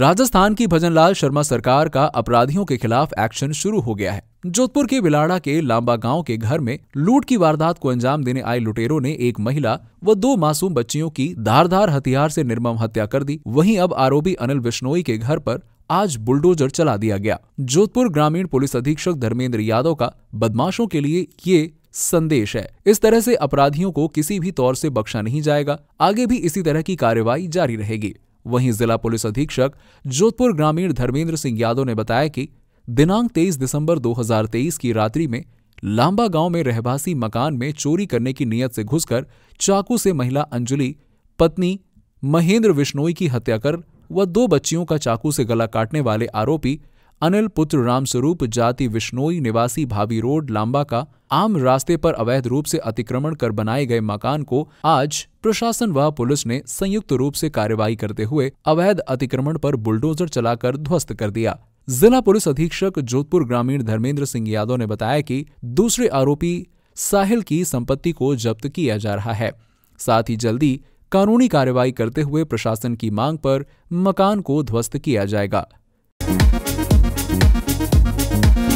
राजस्थान की भजनलाल शर्मा सरकार का अपराधियों के खिलाफ एक्शन शुरू हो गया है जोधपुर के बिलाड़ा के लांबा गांव के घर में लूट की वारदात को अंजाम देने आए लुटेरों ने एक महिला व दो मासूम बच्चियों की धारधार हथियार से निर्मम हत्या कर दी वहीं अब आरोपी अनिल बिश्नोई के घर पर आज बुलडोजर चला दिया गया जोधपुर ग्रामीण पुलिस अधीक्षक धर्मेंद्र यादव का बदमाशों के लिए ये संदेश है इस तरह से अपराधियों को किसी भी तौर से बख्शा नहीं जाएगा आगे भी इसी तरह की कार्यवाही जारी रहेगी वहीं जिला पुलिस अधीक्षक जोधपुर ग्रामीण धर्मेंद्र सिंह यादव ने बताया कि दिनांक 23 दिसंबर 2023 की रात्रि में लांबा गांव में रहवासी मकान में चोरी करने की नीयत से घुसकर चाकू से महिला अंजलि पत्नी महेंद्र विश्नोई की हत्या कर व दो बच्चियों का चाकू से गला काटने वाले आरोपी अनिल पुत्र रामस्वरूप जाति विश्नोई निवासी भाभी रोड लांबा का आम रास्ते पर अवैध रूप से अतिक्रमण कर बनाए गए मकान को आज प्रशासन व पुलिस ने संयुक्त रूप से कार्यवाही करते हुए अवैध अतिक्रमण पर बुलडोजर चलाकर ध्वस्त कर दिया जिला पुलिस अधीक्षक जोधपुर ग्रामीण धर्मेंद्र सिंह यादव ने बताया कि दूसरे आरोपी साहिल की संपत्ति को जब्त किया जा रहा है साथ ही जल्दी कानूनी कार्रवाई करते हुए प्रशासन की मांग पर मकान को ध्वस्त किया जाएगा Thank you.